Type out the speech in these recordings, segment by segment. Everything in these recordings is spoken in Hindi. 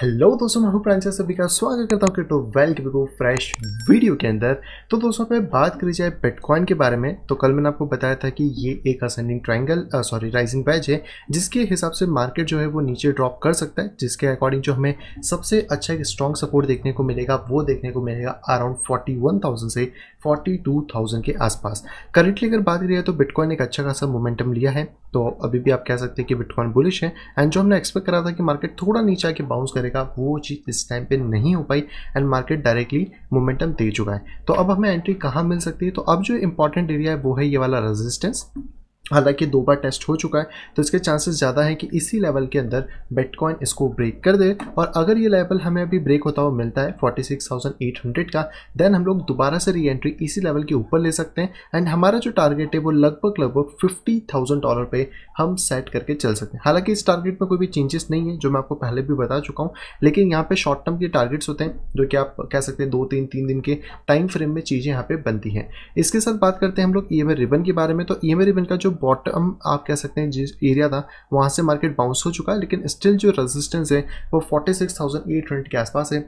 हेलो दोस्तों मैं हूं प्रांचा सभी का स्वागत करता हूं क्रिप्टो तो वेल्ट को फ्रेश वीडियो के अंदर तो दोस्तों पे बात करी जाए बिटकॉइन के बारे में तो कल मैंने आपको बताया था कि ये एक ascending triangle sorry rising batch है जिसके हिसाब से मार्केट जो है वो नीचे ड्रॉप कर सकता है जिसके अकॉर्डिंग जो हमें सबसे अच्छा एक स्ट्रॉन्ग सपोर्ट देखने को मिलेगा वो देखने को मिलेगा अराउंड फोर्टी से फोर्टी के आसपास करेंटली अगर बात करिए तो बिटकॉइन एक अच्छा खासा मोमेंटम लिया है तो अभी भी आप कह सकते हैं कि बिटकॉइन बुलिश है एंड जो हमने एक्सपेक्ट करा था कि मार्केट थोड़ा नीचे आके बाउंस कर करेगा वो चीज़ इस टाइम पे नहीं हो पाई एंड मार्केट डायरेक्टली मोमेंटम दे चुका है तो अब हमें एंट्री कहाँ मिल सकती है तो अब जो इंपॉर्टेंट एरिया है वो है ये वाला रेजिस्टेंस हालांकि दो बार टेस्ट हो चुका है तो इसके चांसेस ज़्यादा हैं कि इसी लेवल के अंदर बिटकॉइन इसको ब्रेक कर दे और अगर ये लेवल हमें अभी ब्रेक होता हुआ मिलता है 46,800 का देन हम लोग दोबारा से री एंट्री इसी लेवल के ऊपर ले सकते हैं एंड हमारा जो टारगेट है वो लगभग लगभग फिफ्टी थाउजेंड डॉलर पे हम सेट करके चल सकते हैं हालांकि इस टारगेट में कोई भी चेंजेस नहीं है जो मैं आपको पहले भी बता चुका हूँ लेकिन यहाँ पर शॉर्ट टर्म के टारगेट्स होते हैं जो कि आप कह सकते हैं दो तीन तीन दिन के टाइम फ्रेम में चीज़ें यहाँ पर बनती हैं इसके साथ बात करते हैं हम लोग ई e रिबन के बारे में तो ई e रिबन का जो बॉटम आप कह सकते हैं जिस एरिया था वहाँ से मार्केट बाउंस हो चुका है लेकिन स्टिल जो रेजिस्टेंस है वो 46,800 के आसपास है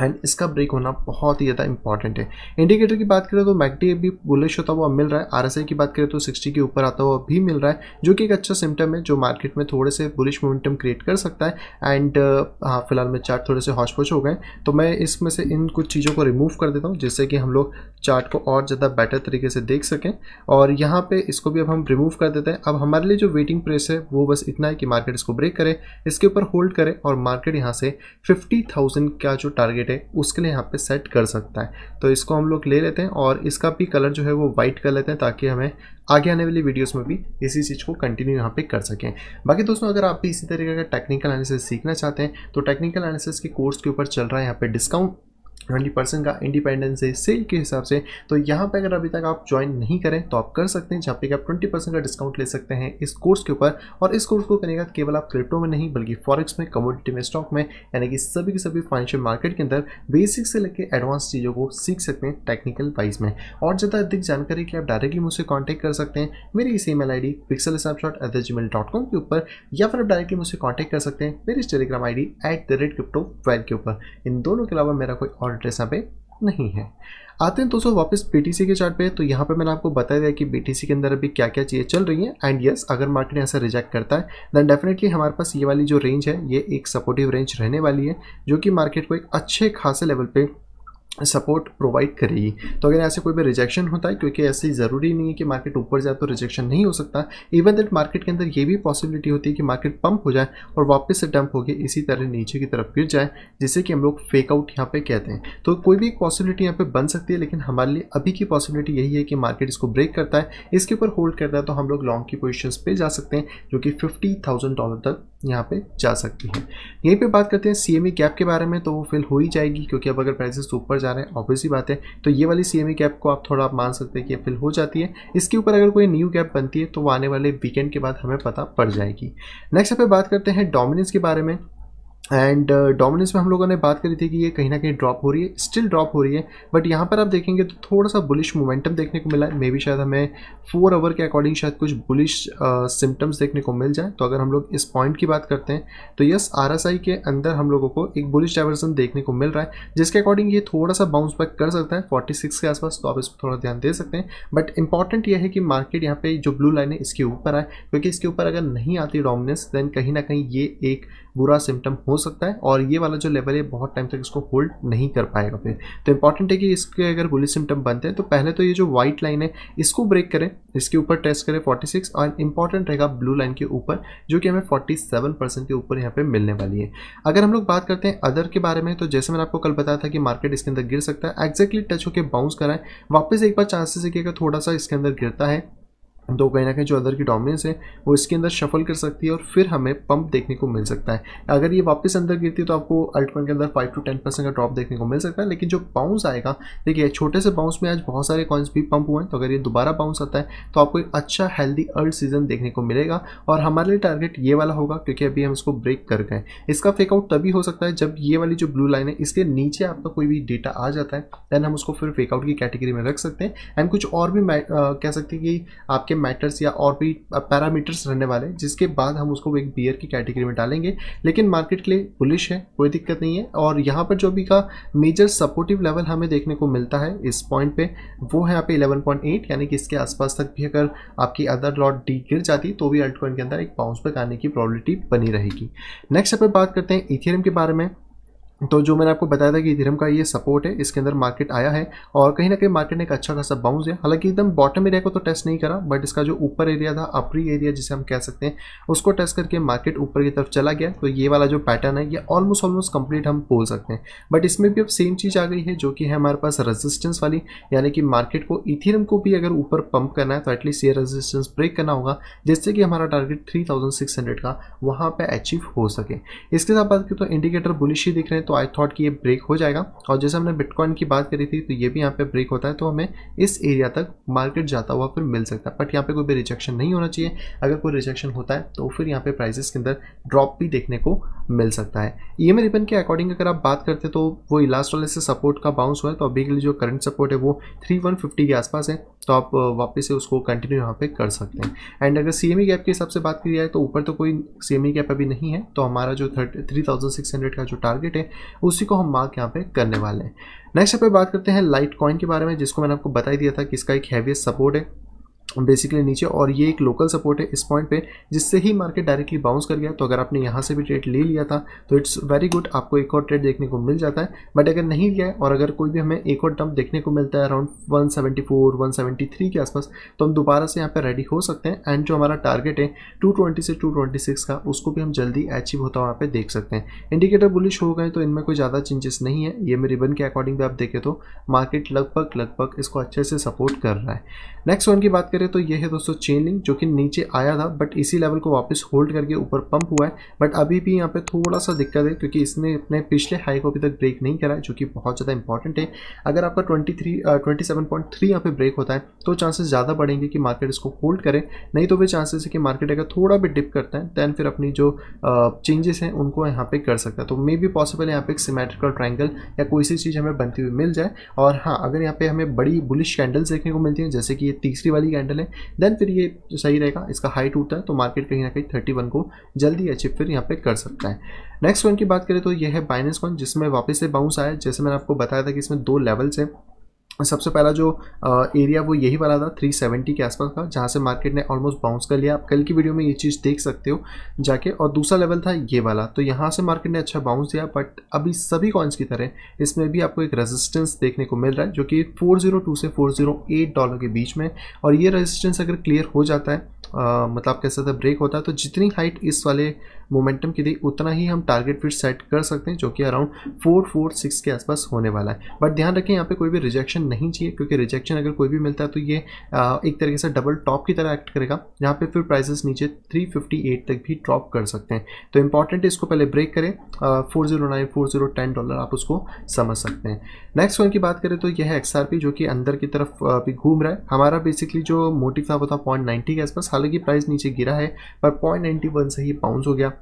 एंड इसका ब्रेक होना बहुत ही ज़्यादा इंपॉर्टेंट है इंडिकेटर की बात करें तो मैकडी भी बुलिश होता हुआ मिल रहा है आरएसआई की बात करें तो 60 के ऊपर आता हुआ भी मिल रहा है जो कि एक अच्छा सिम्टम है जो मार्केट में थोड़े से बुलिश मोमेंटम क्रिएट कर सकता है एंड uh, हाँ फिलहाल में चार्ट थोड़े से हौशपोश हो गए तो मैं इसमें से इन कुछ चीज़ों को रिमूव कर देता हूँ जिससे कि हम लोग चार्ट को और ज़्यादा बेटर तरीके से देख सकें और यहाँ पर इसको भी अब हम रिमूव कर देते हैं अब हमारे लिए जो वेटिंग प्रेस है वो बस इतना है कि मार्केट इसको ब्रेक करे इसके ऊपर होल्ड करे और मार्केट यहाँ से फिफ्टी का जो टारगेट लाइट है उसके लिए यहाँ पे सेट कर सकता है तो इसको हम लोग ले लेते हैं और इसका भी कलर जो है वो वाइट कर लेते हैं ताकि हमें आगे आने वाली वीडियोस में भी इसी चीज़ को कंटिन्यू यहाँ पे कर सकें बाकी दोस्तों अगर आप भी इसी तरीके का टेक्निकल एनालिसिस सीखना चाहते हैं तो टेक्निकल एनालिसिस के कोर्स के ऊपर चल रहा है यहाँ पे डिस्काउंट ट्वेंटी परसेंट का इंडिपेंडेंस है सेल के हिसाब से तो यहाँ पर अगर अभी तक आप ज्वाइन नहीं करें तो आप कर सकते हैं जहाँ पे आप ट्वेंटी परसेंट का डिस्काउंट ले सकते हैं इस कोर्स के ऊपर और इस कोर्स को करेगा केवल आप क्रिप्टो में नहीं बल्कि फॉरेक्स में कमोडिटी में स्टॉक में यानी कि सभी के सभी फाइनेंशियल मार्केट के अंदर बेसिक से लेकर एडवांस चीज़ों को सीख सकते हैं टेक्निकल वाइज में और ज़्यादा अधिक जानकारी के आप डायरेक्टली मुझसे कॉन्टैक्ट कर सकते हैं मेरी इस email I D pixel shot at the gmail dot com के ऊपर या फिर आप डायरेक्टली मुझसे कॉन्टैक्ट कर सकते हैं मेरी इस Telegram I D at the rate crypto twelve के ऊपर इन दोनों के अलावा मेरा कोई और चार्ट ऐसा पे नहीं है आते हैं दोस्तों वापस बी के चार्ट पे तो यहाँ पे मैंने आपको बताया गया कि बी के अंदर अभी क्या क्या चीज़ें चल रही हैं एंड यस अगर मार्केट ऐसा रिजेक्ट करता है देन डेफिनेटली हमारे पास ये वाली जो रेंज है ये एक सपोर्टिव रेंज रहने वाली है जो कि मार्केट को एक अच्छे खासे लेवल पे सपोर्ट प्रोवाइड करेगी तो अगर ऐसे कोई भी रिजेक्शन होता है क्योंकि ऐसे ज़रूरी नहीं है कि मार्केट ऊपर जाए तो रिजेक्शन नहीं हो सकता इवन दैट मार्केट के अंदर ये भी पॉसिबिलिटी होती है कि मार्केट पंप हो जाए और वापस से डंप होकर इसी तरह नीचे की तरफ गिर जाए जिसे कि हम लोग फेकआउट यहाँ पर कहते हैं तो कोई भी पॉसिबिलिटी यहाँ पर बन सकती है लेकिन हमारे लिए अभी की पॉसिबिलिटी यही है कि मार्केट इसको ब्रेक करता है इसके ऊपर होल्ड करता है तो हम लोग लॉन्ग की पोजिशन पर जा सकते हैं जो कि फिफ्टी डॉलर तक यहाँ पे जा सकती है यहीं पे बात करते हैं सी एम ई कैप के बारे में तो वो फिल हो ही जाएगी क्योंकि अब अगर प्राइसेस ऊपर जा रहे हैं ऑब्वियसली बात है तो ये वाली सी एम ई कैप को आप थोड़ा आप मान सकते हैं कि फिल हो जाती है इसके ऊपर अगर कोई न्यू कैप बनती है तो वो आने वाले वीकेंड के बाद हमें पता पड़ जाएगी नेक्स्ट यहाँ पे बात करते हैं डोमिनेंस के बारे में एंड डोमिनेंस uh, में हम लोगों ने बात करी थी कि ये कहीं ना कहीं ड्रॉप हो रही है स्टिल ड्रॉप हो रही है बट यहाँ पर आप देखेंगे तो थोड़ा सा बुलिश मोमेंटम देखने को मिला है मे बी शायद हमें फोर आवर के अकॉर्डिंग शायद कुछ बुलिश सिम्टम्स uh, देखने को मिल जाए तो अगर हम लोग इस पॉइंट की बात करते हैं तो यस आर के अंदर हम लोगों को एक बुलिश डाइवर्सन देखने को मिल रहा है जिसके अकॉर्डिंग ये थोड़ा सा बाउंस बैक कर सकता है फोर्टी के आसपास तो आप इस पर थोड़ा ध्यान दे सकते हैं बट इंपॉर्टेंट यह है कि मार्केट यहाँ पर जो ब्लू लाइन है इसके ऊपर आए क्योंकि इसके ऊपर अगर नहीं आती डोमिनेंस देन कहीं ना कहीं ये एक बुरा सिम्टम हो सकता है और ये वाला जो लेवल है बहुत टाइम तक इसको होल्ड नहीं कर पाएगा फिर तो इंपॉर्टेंट है कि इसके अगर बुलिस सिम्टम बनते हैं तो पहले तो ये जो व्हाइट लाइन है इसको ब्रेक करें इसके ऊपर टेस्ट करें 46 और इंपॉर्टेंट रहेगा ब्लू लाइन के ऊपर जो कि हमें 47 परसेंट के ऊपर यहाँ पे मिलने वाली है अगर हम लोग बात करते हैं अदर के बारे में तो जैसे मैंने आपको कल बताया था कि मार्केट इसके अंदर गिर सकता है एक्जैक्टली टच होकर बाउंस कराएं वापस एक बार चांसेस है कि थोड़ा सा इसके अंदर गिरता है तो कहीं ना कहीं जो अंदर की डोमिनेंस है वो इसके अंदर शफल कर सकती है और फिर हमें पंप देखने को मिल सकता है अगर ये वापस अंदर गिरती है तो आपको अल्टकॉइन के अंदर फाइव टू टेन परसेंट का ड्रॉप देखने को मिल सकता है लेकिन जो बाउंस आएगा देखिए छोटे से बाउंस में आज बहुत सारे कॉइन्स भी पंप हुए हैं तो अगर ये दोबारा बाउंस आता है तो आपको एक अच्छा हेल्दी अर्ल सीजन देखने को मिलेगा और हमारे लिए टारगेट ये वाला होगा क्योंकि अभी हम इसको ब्रेक कर गए इसका फेकआउट तभी हो सकता है जब ये वाली जो ब्लू लाइन है इसके नीचे आपका कोई भी डेटा आ जाता है देन हम उसको फिर फेकआउट की कैटेगरी में रख सकते हैं एंड कुछ और भी कह सकते हैं कि आपके मैटर्स या और भी पैरामीटर्स रहने वाले जिसके बाद हम उसको एक बियर की कैटेगरी में डालेंगे लेकिन मार्केट के लिए बुलिश है कोई दिक्कत नहीं है और यहाँ पर जो भी का मेजर सपोर्टिव लेवल हमें देखने को मिलता है इस पॉइंट पे वो है यहाँ पे 11.8 यानी कि इसके आसपास तक भी अगर आपकी अदर लॉट डी गिर जाती तो भी अल्टकॉइन के अंदर एक बाउंस पर आने की प्रॉबिलिटी बनी रहेगी नेक्स्ट अपने बात करते हैं इथियरम के बारे में तो जो मैंने आपको बताया था कि धीरम का ये सपोर्ट है इसके अंदर मार्केट आया है और कहीं ना कहीं मार्केट ने एक अच्छा खासा बाउंस है हालांकि एकदम बॉटम एरिया को तो टेस्ट नहीं करा बट इसका जो ऊपर एरिया था अपरी एरिया जिसे हम कह सकते हैं उसको टेस्ट करके मार्केट ऊपर की तरफ चला गया तो ये वाला जो पैटर्न है ये ऑलमोस्ट ऑलमोस्ट कंप्लीट हम बोल सकते हैं बट इसमें भी अब सेम चीज़ आ गई है जो कि है हमारे पास रजिस्टेंस वाली यानी कि मार्केट को इथिरम को भी अगर ऊपर पंप करना है तो एटलीस्ट ये रजिस्टेंस ब्रेक करना होगा जिससे कि हमारा टारगेट थ्री का वहाँ पर अचीव हो सके इसके साथ बात करें तो इंडिकेटर बुलिश ही दिख रहे हैं तो आई थॉट कि ये ब्रेक हो जाएगा और जैसे हमने बिटकॉइन की बात करी थी तो ये भी यहाँ पे ब्रेक होता है तो हमें इस एरिया तक मार्केट जाता हुआ फिर मिल सकता है बट यहाँ पे कोई भी रिजेक्शन नहीं होना चाहिए अगर कोई रिजेक्शन होता है तो फिर यहाँ पे प्राइसेस के अंदर ड्रॉप भी देखने को मिल सकता है ई एम के अकॉर्डिंग अगर आप बात करते तो वो लास्ट वाले से सपोर्ट का बाउंस हुआ है तो अभी के लिए जो करंट सपोर्ट है वो थ्री वन फिफ्टी के आसपास है तो आप वापस से उसको कंटिन्यू यहाँ पे कर सकते हैं एंड अगर सी एम ई गैप के हिसाब से बात की जाए तो ऊपर तो कोई सी एम ई गैप अभी नहीं है तो हमारा जो thirty three thousand six hundred का जो टारगेट है उसी को हम मार्क यहाँ पे करने वाले हैं नेक्स्ट यहाँ पे बात करते हैं लाइट कॉइन के बारे में जिसको मैंने आपको बताई दिया था कि इसका एक हैवीएस्ट सपोर्ट है बेसिकली नीचे और ये एक लोकल सपोर्ट है इस पॉइंट पे जिससे ही मार्केट डायरेक्टली बाउंस कर गया तो अगर आपने यहाँ से भी ट्रेड ले लिया था तो इट्स वेरी गुड आपको एक और ट्रेड देखने को मिल जाता है बट अगर नहीं लिया है और अगर कोई भी हमें एक और डंप देखने को मिलता है अराउंड 174 173 के आसपास तो हम दोबारा से यहाँ पर रेडी हो सकते हैं एंड जो हमारा टारगेट है टू से टू का उसको भी हम जल्दी अचीव होता वहाँ पर देख सकते हैं इंडिकेटर बुलिश हो गए तो इनमें कोई ज़्यादा चेंजेस नहीं है ये मेरे रिबन के अकॉर्डिंग भी आप देखें तो मार्केट लगभग लगभग इसको अच्छे से सपोर्ट कर रहा है नेक्स्ट वन की बात करें करें तो ये है दोस्तों चेन लिंक जो कि नीचे आया था बट इसी लेवल को वापस होल्ड करके ऊपर पंप हुआ है बट अभी भी यहाँ पे थोड़ा सा दिक्कत है क्योंकि इसने अपने पिछले हाई को अभी तक ब्रेक नहीं करा है जो कि बहुत ज़्यादा इंपॉर्टेंट है अगर आपका twenty three twenty seven point three यहाँ पे ब्रेक होता है तो चांसेस ज़्यादा बढ़ेंगे कि मार्केट इसको होल्ड करें नहीं तो वे चांसेस है कि मार्केट अगर थोड़ा भी डिप करता है दैन फिर अपनी जो चेंजेस हैं उनको यहाँ पर कर सकता है तो मे बी पॉसिबल यहाँ पर एक सिमेट्रिकल ट्राइंगल या कोई सी चीज़ हमें बनती हुई मिल जाए और हाँ अगर यहाँ पर हमें बड़ी बुलिश कैंडल्स देखने को मिलती हैं जैसे कि ये तीसरी वाली कैंडल कैंडल है देन फिर ये सही रहेगा इसका हाई टूटता है तो मार्केट कहीं ना कहीं थर्टी वन को जल्दी अचीव फिर यहाँ पे कर सकता है नेक्स्ट कॉइन की बात करें तो ये है बाइनेंस कॉइन जिसमें वापस से बाउंस आया जैसे मैंने आपको बताया था कि इसमें दो लेवल्स हैं सबसे पहला जो एरिया वो यही वाला था 370 के आसपास का जहाँ से मार्केट ने ऑलमोस्ट बाउंस कर लिया आप कल की वीडियो में ये चीज़ देख सकते हो जाके और दूसरा लेवल था ये वाला तो यहाँ से मार्केट ने अच्छा बाउंस दिया बट अभी सभी कॉइन्स की तरह इसमें भी आपको एक रेजिस्टेंस देखने को मिल रहा है जो कि 402 से 408 डॉलर के बीच में और ये रजिस्टेंस अगर क्लियर हो जाता है आ, मतलब आप था ब्रेक होता है तो जितनी हाइट इस वाले मोमेंटम के लिए उतना ही हम टारगेट फिर सेट कर सकते हैं जो कि अराउंड फोर फोर सिक्स के आसपास होने वाला है बट ध्यान रखें यहाँ पे कोई भी रिजेक्शन नहीं चाहिए क्योंकि रिजेक्शन अगर कोई भी मिलता है तो ये एक तरीके से डबल टॉप की तरह एक्ट करेगा यहाँ पे फिर प्राइसेस नीचे 358 तक भी ड्रॉप कर सकते हैं तो इंपॉर्टेंट इसको पहले ब्रेक करें four zero nine four zero ten dollar आप उसको समझ सकते हैं नेक्स्ट वन की बात करें तो यह है एक्स जो कि अंदर की तरफ भी घूम रहा है हमारा बेसिकली जो मोटिव था वो था पॉइंट के आसपास हालांकि प्राइस नीचे गिरा है पर पॉइंट से ही पाउंस हो गया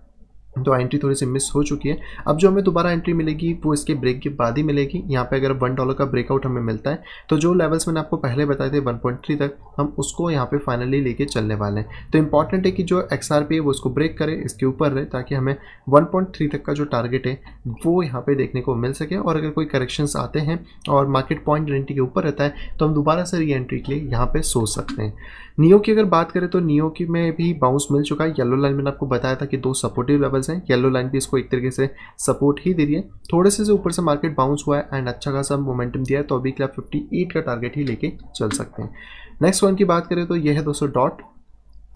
तो एंट्री थोड़ी सी मिस हो चुकी है अब जो हमें दोबारा एंट्री मिलेगी वो इसके ब्रेक के बाद ही मिलेगी यहाँ पे अगर वन डॉलर का ब्रेकआउट हमें मिलता है तो जो लेवल्स मैंने आपको पहले बताए थे 1.3 तक हम उसको यहाँ पे फाइनली लेके चलने वाले हैं तो इंपॉर्टेंट है कि जो एक्स है वो उसको ब्रेक करे इसके ऊपर रहे ताकि हमें वन तक का जो टारगेट है वो यहाँ पर देखने को मिल सके और अगर कोई करेक्शंस आते हैं और मार्केट पॉइंट एंट्री के ऊपर रहता है तो हम दोबारा से री एंट्री के लिए यहाँ पर सोच सकते हैं नियो की अगर बात करें तो नियो की में भी बाउंस मिल चुका है येलो लाइन मैंने आपको बताया था कि दो सपोर्टिव लेवल्स लेवल्स हैं येलो लाइन भी इसको एक तरीके से सपोर्ट ही दे रही है थोड़े से ऊपर से मार्केट बाउंस हुआ है एंड अच्छा खासा मोमेंटम दिया है तो अभी क्लब फिफ्टी का टारगेट ही लेके चल सकते हैं नेक्स्ट वन की बात करें तो यह है दोस्तों डॉट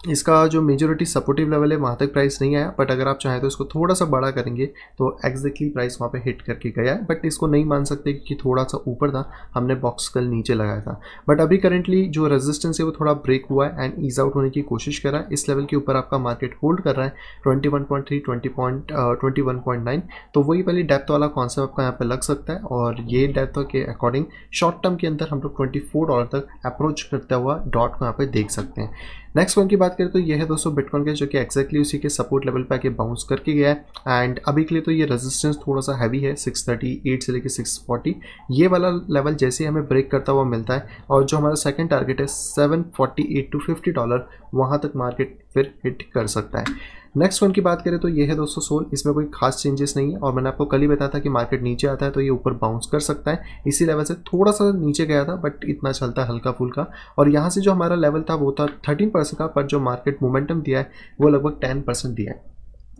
इसका जो मेजोरिटी सपोर्टिव लेवल है वहाँ तक प्राइस नहीं आया बट अगर आप चाहें तो इसको थोड़ा सा बड़ा करेंगे तो एग्जैक्टली प्राइस वहाँ पे हिट करके गया है बट इसको नहीं मान सकते कि थोड़ा सा ऊपर था हमने बॉक्स कल नीचे लगाया था बट अभी करेंटली जो रेजिस्टेंस है वो थोड़ा ब्रेक हुआ है एंड ईज आउट होने की कोशिश कर रहा है इस लेवल के ऊपर आपका मार्केट होल्ड कर रहा है twenty one point three twenty point twenty one point nine तो वही पहले डेप्थ वाला कॉन्सेप्ट आपका यहाँ पर लग सकता है और ये डेप्थ के अकॉर्डिंग शॉर्ट टर्म के अंदर हम लोग ट्वेंटी डॉलर तक अप्रोच करता हुआ डॉट को यहाँ पर देख सकते हैं नेक्स्ट कॉइन की बात करें तो ये है दोस्तों बिटकॉइन के जो कि एक्जैक्टली उसी के सपोर्ट लेवल पर आके बाउंस करके गया है एंड अभी के लिए तो ये रेजिस्टेंस थोड़ा सा हैवी है 638 से लेकर 640 ये वाला लेवल जैसे ही हमें ब्रेक करता हुआ मिलता है और जो हमारा सेकंड टारगेट है 748 टू फिफ्टी डॉलर वहाँ तक मार्केट फिर हिट कर सकता है नेक्स्ट वन की बात करें तो ये है दोस्तों सोल इसमें कोई खास चेंजेस नहीं है और मैंने आपको कल ही बताया था कि मार्केट नीचे आता है तो ये ऊपर बाउंस कर सकता है इसी लेवल से थोड़ा सा नीचे गया था बट इतना चलता है हल्का फुल्का और यहाँ से जो हमारा लेवल था वो था थर्टीन परसेंट का पर जो मार्केट मोमेंटम दिया है वो लगभग टेन परसेंट दिया है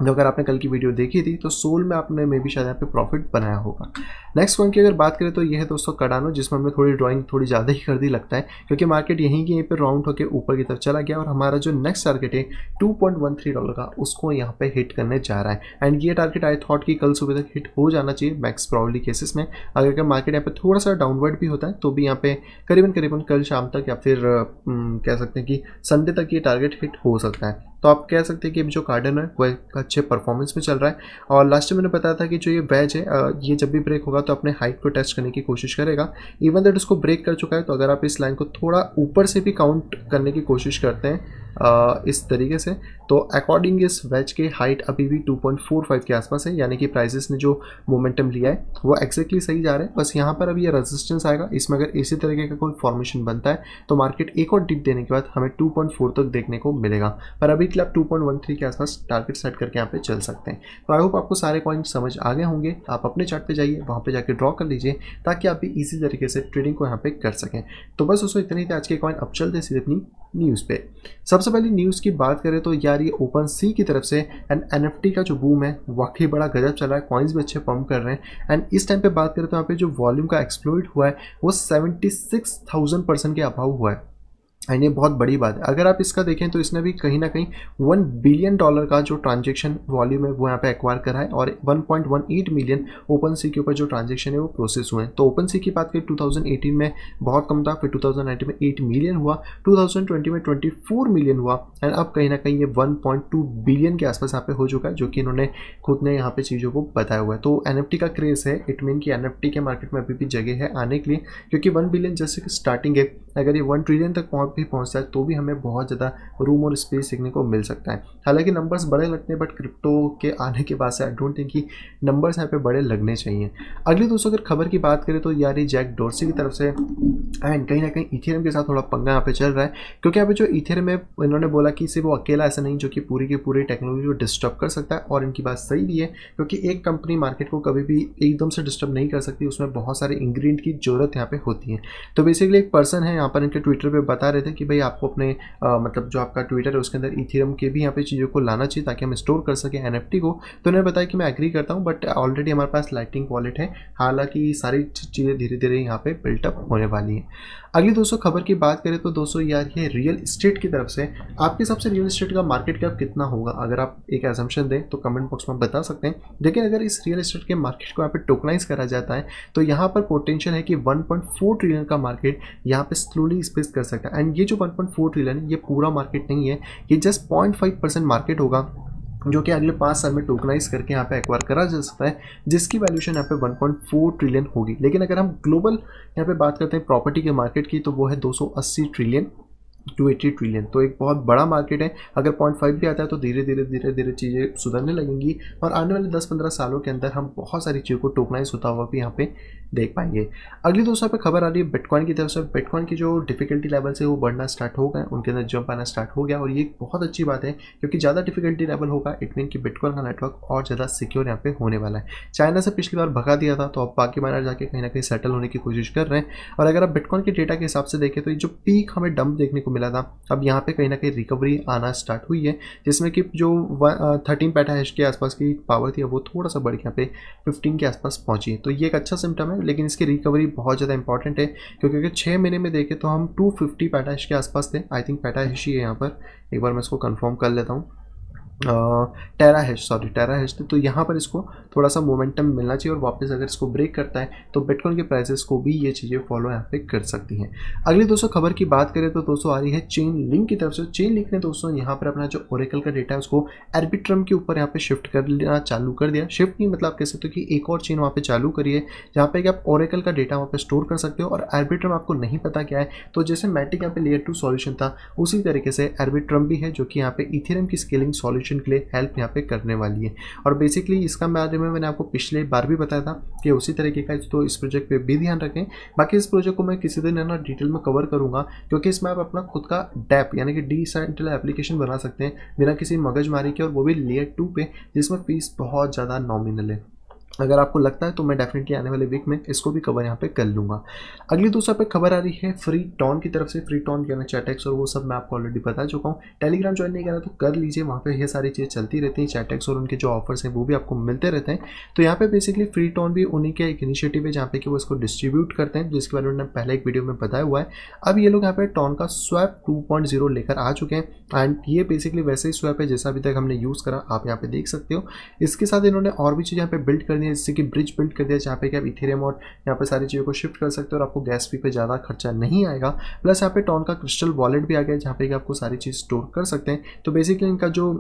जो अगर आपने कल की वीडियो देखी थी तो सोल में आपने मे भी शायद यहाँ पे प्रॉफिट बनाया होगा नेक्स्ट कॉइन की अगर बात करें तो ये है दोस्तों कडानो जिसमें हमने थोड़ी ड्राइंग थोड़ी ज़्यादा ही कर दी लगता है क्योंकि मार्केट यहीं की यहीं पर राउंड होकर ऊपर की तरफ चला गया और हमारा जो नेक्स्ट टारगेट है two point one three dollar का उसको यहाँ पर हिट करने जा रहा है एंड ये टारगेट आई थॉट कि कल सुबह तक हिट हो जाना चाहिए मैक्स प्रॉब्ली केसेस में अगर मार्केट यहाँ पर थोड़ा सा डाउनवर्ड भी होता है तो भी यहाँ पे करीबन करीबन कल शाम तक या फिर कह सकते हैं कि संडे तक ये टारगेट हिट हो सकता है तो आप कह सकते हैं कि जो गार्डन है वो एक अच्छे परफॉर्मेंस में चल रहा है और लास्ट में मैंने बताया था कि जो ये वेज है ये जब भी ब्रेक होगा तो अपने हाइट को टेस्ट करने की कोशिश करेगा इवन दैट उसको ब्रेक कर चुका है तो अगर आप इस लाइन को थोड़ा ऊपर से भी काउंट करने की कोशिश करते हैं इस तरीके से तो अकॉर्डिंग इस वेज के हाइट अभी भी 2.45 के आसपास है यानी कि प्राइजेस ने जो मोमेंटम लिया है वो एक्जैक्टली सही जा रहा है बस यहाँ पर अभी ये रेजिस्टेंस आएगा इसमें अगर इसी तरीके का कोई फॉर्मेशन बनता है तो मार्केट एक और डिप देने के बाद हमें 2.4 तक देखने को मिलेगा पर अभी बिल्कुल आप 2.13 के आसपास टारगेट सेट करके यहाँ पे चल सकते हैं तो आई होप आपको सारे पॉइंट समझ आ गए होंगे आप अपने चार्ट पे जाइए वहाँ पे जाके ड्रॉ कर लीजिए ताकि आप भी इजी तरीके से ट्रेडिंग को यहाँ पे कर सकें तो बस दोस्तों इतने ही थे आज के कॉइन अब चलते हैं सीधे अपनी न्यूज़ पे सबसे पहले न्यूज़ की बात करें तो यार ये ओपन सी की तरफ से एंड एन एफ का जो बूम है वाकई बड़ा गजब चला है कॉइन्स भी अच्छे पम्प कर रहे हैं एंड इस टाइम पर बात करें तो यहाँ पे जो वॉल्यूम का एक्सप्लोइट हुआ है वो थाउजेंड परसेंट के अभाव हुआ है एंड ये बहुत बड़ी बात है अगर आप इसका देखें तो इसने भी कहीं ना कहीं वन बिलियन डॉलर का जो ट्रांजेक्शन वॉल्यूम है वो यहाँ पे एक्वायर करा है और 1.18 मिलियन ओपन सी के ऊपर जो ट्रांजेक्शन है वो प्रोसेस हुए हैं तो ओपन सी की बात करें 2018 में बहुत कम था फिर 2019 में 8 मिलियन हुआ 2020 में 24 मिलियन हुआ एंड अब कहीं ना कहीं ये वन बिलियन के आसपास यहाँ पे हो चुका है जो कि इन्होंने खुद ने यहाँ पे चीज़ों को बताया हुआ है तो एन का क्रेज़ है इट मीन कि एन के मार्केट में अभी भी जगह है आने के लिए क्योंकि वन बिलियन जैसे कि स्टार्टिंग है अगर ये वन ट्रिलियन तक पहुँच तक भी पहुंचता है तो भी हमें बहुत ज़्यादा रूम और स्पेस देखने को मिल सकता है हालांकि नंबर्स बड़े लगते हैं बट क्रिप्टो के आने के बाद से आई डोंट थिंक कि नंबर्स यहाँ पे बड़े लगने चाहिए अगली दोस्तों अगर खबर की बात करें तो यार ये जैक डोरसी की तरफ से एंड कहीं ना कहीं इथेरियम के साथ थोड़ा पंगा यहाँ पे चल रहा है क्योंकि यहाँ पे जो इथेरियम है इन्होंने बोला कि सिर्फ वो अकेला ऐसा नहीं जो कि पूरी की पूरी टेक्नोलॉजी को डिस्टर्ब कर सकता है और इनकी बात सही भी है क्योंकि एक कंपनी मार्केट को कभी भी एकदम से डिस्टर्ब नहीं कर सकती उसमें बहुत सारे इंग्रीडियंट की जरूरत यहाँ पे होती है तो बेसिकली एक पर्सन है यहाँ पर इनके ट्विटर पर बता रहे रहे थे कि भाई आपको अपने आ, मतलब जो आपका ट्विटर है उसके अंदर इथीरम के भी यहाँ पे चीज़ों को लाना चाहिए ताकि हम स्टोर कर सकें एन को तो उन्होंने बताया कि मैं एग्री करता हूँ बट ऑलरेडी हमारे पास लाइटिंग वॉलेट है हालांकि सारी चीज़ें धीरे धीरे यहाँ पर बिल्टअप होने वाली हैं अगली दोस्तों खबर की बात करें तो दोस्तों यार ये रियल इस्टेट की तरफ से आपके हिसाब से रियल इस्टेट का मार्केट कैप कितना होगा अगर आप एक एजम्पन दें तो कमेंट बॉक्स में बता सकते हैं लेकिन अगर इस रियल इस्टेट के मार्केट को यहाँ पर टोकनाइज करा जाता है तो यहाँ पर पोटेंशियल है कि वन ट्रिलियन का मार्केट यहाँ पर स्लोली स्पेस कर सकता है एंड ये जो वन ट्रिलियन ये पूरा मार्केट नहीं है ये जस्ट पॉइंट परसेंट मार्केट होगा जो कि अगले पाँच साल में टोकनाइज करके यहाँ पे एक्वायर करा जा सकता है जिसकी वैल्यूशन यहाँ पे 1.4 ट्रिलियन होगी लेकिन अगर हम ग्लोबल यहाँ पे बात करते हैं प्रॉपर्टी के मार्केट की तो वो है 280 ट्रिलियन टू एटी ट्रिलियन तो एक बहुत बड़ा मार्केट है अगर पॉइंट फाइव भी आता है तो धीरे धीरे धीरे धीरे चीज़ें सुधरने लगेंगी और आने वाले दस पंद्रह सालों के अंदर हम बहुत सारी चीज़ों को टोकनाइज होता हुआ भी यहाँ पे देख पाएंगे अगली दोस्तों पे खबर आ रही है बिटकॉइन की तरफ से बिटकॉइन की जो डिफिकल्टी लेवल से वो बढ़ना स्टार्ट हो गए उनके अंदर जंप आना स्टार्ट हो गया और ये बहुत अच्छी बात है क्योंकि ज़्यादा डिफिकल्टी लेवल होगा इट मीन कि बिटकॉइन का नेटवर्क और ज़्यादा सिक्योर यहाँ पे होने वाला है चाइना से पिछली बार भगा दिया था तो अब बाकी माइनर जाके कहीं ना कहीं सेटल होने की कोशिश कर रहे हैं और अगर आप बिटकॉइन के डेटा के हिसाब से देखें तो ये जो पीक हमें डंप देखने को मिला था अब यहाँ पे कहीं ना कहीं रिकवरी आना स्टार्ट हुई है जिसमें कि जो थर्टीन पैटा हैश के आसपास की पावर थी वो थोड़ा सा बढ़ के यहाँ पे फिफ्टीन के आसपास पहुँची तो ये एक अच्छा सिम्टम है लेकिन इसकी रिकवरी बहुत ज़्यादा इंपॉर्टेंट है क्योंकि अगर छः महीने में देखें तो हम टू फिफ्टी पैटा हैश के आसपास थे आई थिंक पैटा हैश ही है यहाँ पर एक बार मैं इसको कन्फर्म कर लेता हूँ tera hash sorry tera hash थे तो यहाँ पर इसको थोड़ा सा मोमेंटम मिलना चाहिए और वापस अगर इसको ब्रेक करता है तो बिटकॉइन के प्राइसेस को भी ये चीज़ें फॉलो यहाँ पे कर सकती हैं अगली दोस्तों खबर की बात करें तो दोस्तों आ रही है चेन लिंक की तरफ से चेन लिंक ने दोस्तों यहाँ पर अपना जो ओरिकल का डेटा है उसको एर्बिट्रम के ऊपर यहाँ पर शिफ्ट करना चालू कर दिया शिफ्ट नहीं मतलब कह सकते हो कि एक और चेन वहाँ पर चालू करिए जहाँ पर कि आप ओरिकल का डेटा वहाँ पर स्टोर कर सकते हो और एर्बिट्रम आपको नहीं पता क्या है तो जैसे मैटिक यहाँ पे लेयर टू सॉल्यूशन था उसी तरीके से एर्बिट्रम भी है जो कि यहाँ पे इथेरम की स्केलिंग सॉल्यूशन सब्सक्रिप्शन के लिए हेल्प यहाँ पे करने वाली है और बेसिकली इसका बारे में मैंने आपको पिछले बार भी बताया था कि उसी तरीके का तो इस प्रोजेक्ट पे भी ध्यान रखें बाकी इस प्रोजेक्ट को मैं किसी दिन है ना डिटेल में कवर करूँगा क्योंकि इसमें आप अपना खुद का डैप यानी कि डी एप्लीकेशन बना सकते हैं बिना किसी मगजमारी के और वो भी लेयर टू पे जिसमें फीस बहुत ज़्यादा नॉमिनल है अगर आपको लगता है तो मैं डेफिनेटली आने वाले वीक में इसको भी कवर यहाँ पे कर लूँगा अगली दूसरा पे खबर आ रही है फ्री टॉन की तरफ से फ्री टॉन क्या चैटेक्स और वो सब मैं आपको ऑलरेडी बता चुका हूँ टेलीग्राम ज्वाइन नहीं करा तो कर लीजिए वहाँ पे ये सारी चीज़ें चलती रहती है चैटेक्स और उनके जो ऑफर्स हैं वो भी आपको मिलते रहते हैं तो यहाँ पर बेसिकली फ्री टॉन भी उन्हीं के एक इनिशिएटिव है जहाँ पे कि वो इसको डिस्ट्रीब्यूट करते हैं जिसके बारे में पहले एक वीडियो में बताया हुआ है अब ये लोग यहाँ पर टॉन का स्वैप टू लेकर आ चुके हैं एंड ये बेसिकली वैसे ही स्वैप है जैसा अभी तक हमने यूज़ करा आप यहाँ पर देख सकते हो इसके साथ इन्होंने और भी चीज़ यहाँ पर बिल्ड कर करनी है जिससे कि ब्रिज बिल्ड कर दिया जहाँ पे कि आप इथेरियम और यहाँ पर सारी चीज़ों को शिफ्ट कर सकते हो और आपको गैस फी पे ज़्यादा खर्चा नहीं आएगा प्लस यहाँ पे टॉन का क्रिस्टल वॉलेट भी आ गया जहाँ पे कि आपको सारी चीज़ स्टोर कर सकते हैं तो बेसिकली इनका जो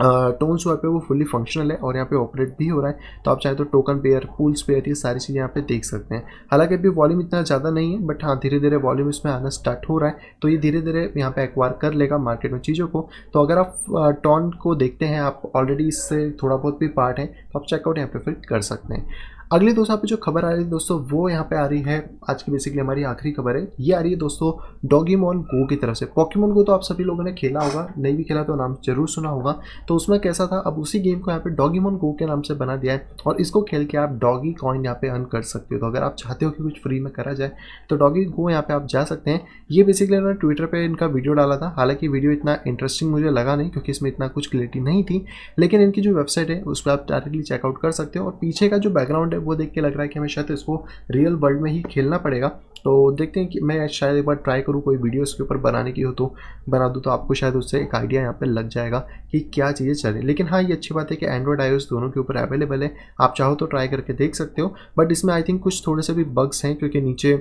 टोन वहाँ पे वो फुली फंक्शनल है और यहाँ पे ऑपरेट भी हो रहा है तो आप चाहे तो टोकन पेयर पूल्स पेयर ये सारी चीज़ें यहाँ पे देख सकते हैं हालांकि अभी वॉल्यूम इतना ज़्यादा नहीं है बट हाँ धीरे धीरे वॉल्यूम इसमें आना स्टार्ट हो रहा है तो ये धीरे धीरे यहाँ पे एक्वायर कर लेगा मार्केट में चीज़ों को तो अगर आप टॉन को देखते हैं आप ऑलरेडी इससे थोड़ा बहुत भी पार्ट है तो आप चेकआउट यहाँ पर फिर कर सकते हैं अगली दोस्तों आप जो खबर आ रही है दोस्तों वो यहाँ पे आ रही है आज की बेसिकली हमारी आखिरी खबर है ये आ रही है दोस्तों डॉगीमोन गो की तरफ से पॉकीमोन गो तो आप सभी लोगों ने खेला होगा नहीं भी खेला तो नाम जरूर सुना होगा तो उसमें कैसा था अब उसी गेम को यहाँ पे डॉगीमोन गो के नाम से बना दिया है और इसको खेल के आप डॉगी कॉइन यहाँ पे अर्न कर सकते हो तो अगर आप चाहते हो कि कुछ फ्री में करा जाए तो डॉगी गो यहाँ पे आप जा सकते हैं ये बेसिकली उन्होंने ट्विटर पर इनका वीडियो डाला था हालांकि वीडियो इतना इंटरेस्टिंग मुझे लगा नहीं क्योंकि इसमें इतना कुछ क्लियरिटी नहीं थी लेकिन इनकी जो वेबसाइट है उस पर आप डायरेक्टली चेकआउट कर सकते हो और पीछे का जो बैकग्राउंड है है वो देख के लग रहा है कि हमें शायद इसको रियल वर्ल्ड में ही खेलना पड़ेगा तो देखते हैं कि मैं शायद एक बार ट्राई करूँ कोई वीडियो इसके ऊपर बनाने की हो तो बना दूँ तो आपको शायद उससे एक आइडिया यहाँ पे लग जाएगा कि क्या चीज़ें रही लेकिन हाँ ये अच्छी बात है कि एंड्रॉयड आई दोनों के ऊपर अवेलेबल है आप चाहो तो ट्राई करके देख सकते हो बट इसमें आई थिंक कुछ थोड़े से भी बग्स हैं क्योंकि नीचे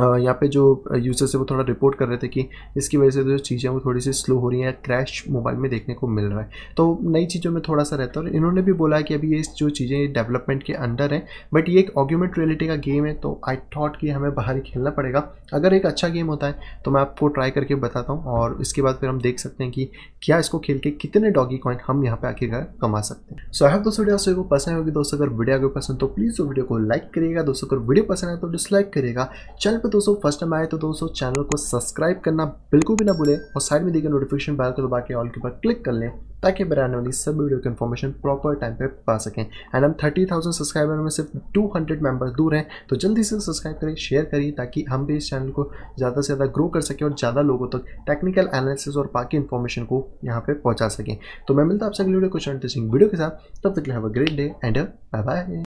यहाँ पे जो यूज़र्स है वो थोड़ा रिपोर्ट कर रहे थे कि इसकी वजह से जो चीज़ें वो थोड़ी सी स्लो हो रही हैं क्रैश मोबाइल में देखने को मिल रहा है तो नई चीज़ों में थोड़ा सा रहता है और इन्होंने भी बोला है कि अभी ये जो चीज़ें डेवलपमेंट के अंडर हैं बट ये एक ऑग्यूमेंट रियलिटी का गेम है तो आई थॉट कि हमें बाहर ही खेलना पड़ेगा अगर एक अच्छा गेम होता है तो मैं आपको ट्राई करके बताता हूँ और इसके बाद फिर हम देख सकते हैं कि क्या इसको खेल के कितने डॉगी कॉइन हम यहाँ पर आखिरकार कमा सकते हैं सो आई हैव दोस्तों वीडियो को पसंद होगी दोस्तों अगर वीडियो को पसंद तो प्लीज़ वीडियो को लाइक करिएगा दोस्तों अगर वीडियो पसंद है तो डिसलाइक करिएगा चल पर दोस्तों फर्स्ट टाइम आए तो दोस्तों चैनल को सब्सक्राइब करना बिल्कुल भी ना भूलें और साइड में देखिए नोटिफिकेशन बैल को दबा के ऑल के ऊपर क्लिक कर लें ताकि मेरे आने वाली सब वीडियो की इन्फॉर्मेशन प्रॉपर टाइम पे पा सकें एंड हम थर्टी थाउजेंड सब्सक्राइबर में सिर्फ टू हंड्रेड मेम्बर दूर हैं तो जल्दी से सब्सक्राइब करें शेयर करिए ताकि हम भी इस चैनल को ज़्यादा से ज़्यादा ग्रो कर सकें और ज़्यादा लोगों तक टेक्निकल एनालिसिस और बाकी इन्फॉर्मेशन को यहाँ पर पहुँचा सकें तो मैं मिलता आपसे अगली वीडियो कुछ इंटरेस्टिंग वीडियो के साथ तब तक have a great day and bye bye